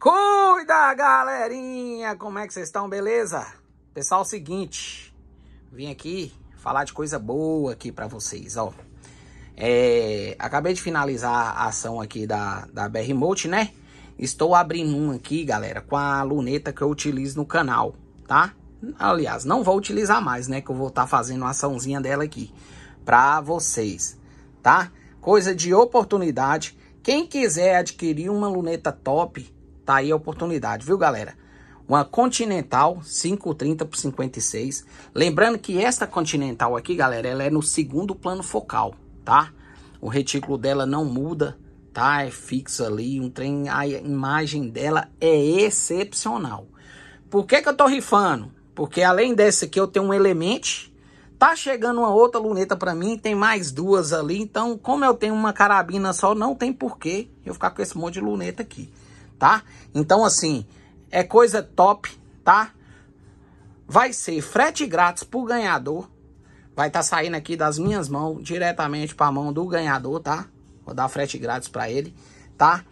Cuida, galerinha! Como é que vocês estão? Beleza? Pessoal, é o seguinte, vim aqui falar de coisa boa aqui para vocês, ó. É, acabei de finalizar a ação aqui da, da BR Remote, né? Estou abrindo um aqui, galera, com a luneta que eu utilizo no canal, tá? Aliás, não vou utilizar mais, né? Que eu vou estar tá fazendo uma açãozinha dela aqui para vocês, tá? Coisa de oportunidade. Quem quiser adquirir uma luneta top, Tá aí a oportunidade, viu, galera? Uma Continental 530 por 56. Lembrando que esta Continental aqui, galera, ela é no segundo plano focal, tá? O retículo dela não muda, tá? É fixo ali, um trem, a imagem dela é excepcional. Por que que eu tô rifando? Porque além dessa aqui eu tenho um Element, Tá chegando uma outra luneta para mim, tem mais duas ali, então como eu tenho uma carabina só, não tem porquê eu ficar com esse monte de luneta aqui tá? Então, assim, é coisa top, tá? Vai ser frete grátis pro ganhador. Vai estar tá saindo aqui das minhas mãos, diretamente pra mão do ganhador, tá? Vou dar frete grátis pra ele, tá?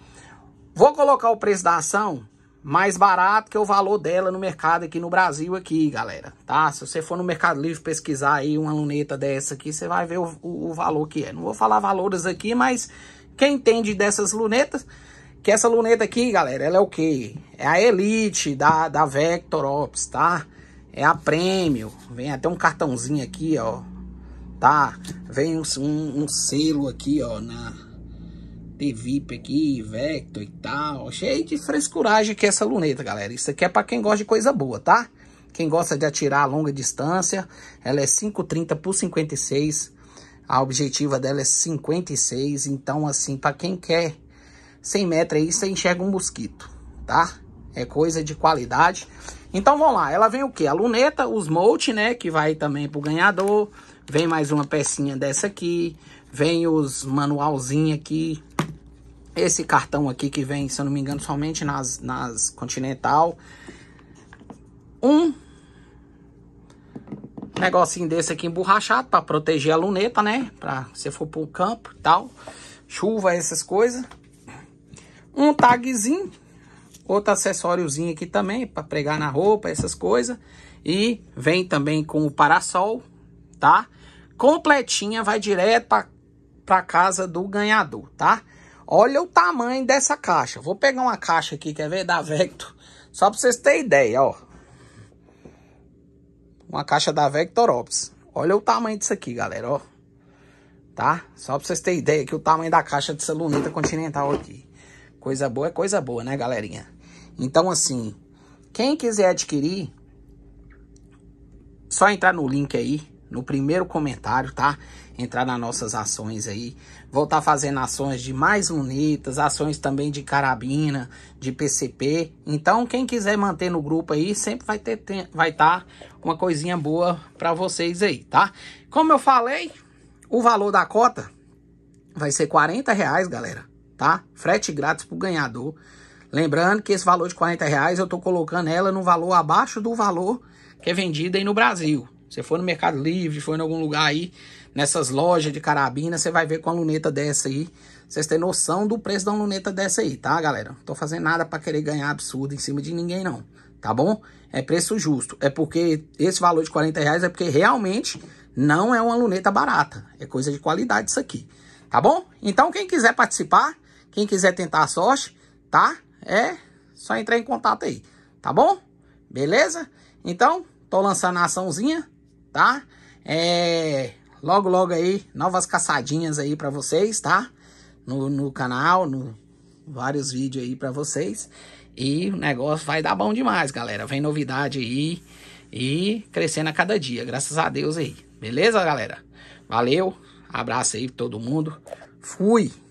Vou colocar o preço da ação mais barato que o valor dela no mercado aqui no Brasil aqui, galera, tá? Se você for no Mercado Livre pesquisar aí uma luneta dessa aqui, você vai ver o, o, o valor que é. Não vou falar valores aqui, mas quem entende dessas lunetas que essa luneta aqui, galera, ela é o quê? É a Elite da, da Vector Ops, tá? É a Prêmio. Vem até um cartãozinho aqui, ó. Tá? Vem um, um, um selo aqui, ó, na T-VIP aqui, Vector e tal. Cheio de frescuragem que é essa luneta, galera. Isso aqui é pra quem gosta de coisa boa, tá? Quem gosta de atirar a longa distância, ela é 5,30 por 56. A objetiva dela é 56. Então, assim, para quem quer 100 metros aí, você enxerga um mosquito, tá? É coisa de qualidade. Então vamos lá, ela vem o que? A luneta, os moldes, né? Que vai também pro ganhador. Vem mais uma pecinha dessa aqui. Vem os manualzinhos aqui. Esse cartão aqui que vem, se eu não me engano, somente nas, nas Continental. Um negocinho desse aqui emborrachado para proteger a luneta, né? Pra se for pro campo e tal. Chuva, essas coisas. Um tagzinho, outro acessóriozinho aqui também, para pregar na roupa, essas coisas. E vem também com o parasol, tá? Completinha, vai direto para casa do ganhador, tá? Olha o tamanho dessa caixa. Vou pegar uma caixa aqui, quer é ver? Da Vector. Só para vocês terem ideia, ó. Uma caixa da Vector Ops. Olha o tamanho disso aqui, galera, ó. Tá? Só para vocês terem ideia que o tamanho da caixa de celulita continental aqui. Coisa boa é coisa boa, né, galerinha? Então, assim, quem quiser adquirir, só entrar no link aí, no primeiro comentário, tá? Entrar nas nossas ações aí. Vou estar tá fazendo ações de mais bonitas ações também de carabina, de PCP. Então, quem quiser manter no grupo aí, sempre vai ter, vai estar tá uma coisinha boa para vocês aí, tá? Como eu falei, o valor da cota vai ser 40 reais, galera tá? Frete grátis pro ganhador. Lembrando que esse valor de 40 reais eu tô colocando ela no valor abaixo do valor que é vendida aí no Brasil. Você for no Mercado Livre, for em algum lugar aí, nessas lojas de carabina, você vai ver com a luneta dessa aí. Vocês têm noção do preço da luneta dessa aí, tá, galera? Não tô fazendo nada para querer ganhar absurdo em cima de ninguém, não. Tá bom? É preço justo. É porque esse valor de 40 reais é porque realmente não é uma luneta barata. É coisa de qualidade isso aqui. Tá bom? Então, quem quiser participar, quem quiser tentar a sorte, tá? É só entrar em contato aí, tá bom? Beleza? Então, tô lançando a açãozinha, tá? É, logo, logo aí, novas caçadinhas aí pra vocês, tá? No, no canal, no vários vídeos aí pra vocês. E o negócio vai dar bom demais, galera. Vem novidade aí e crescendo a cada dia, graças a Deus aí. Beleza, galera? Valeu, abraço aí pra todo mundo. Fui!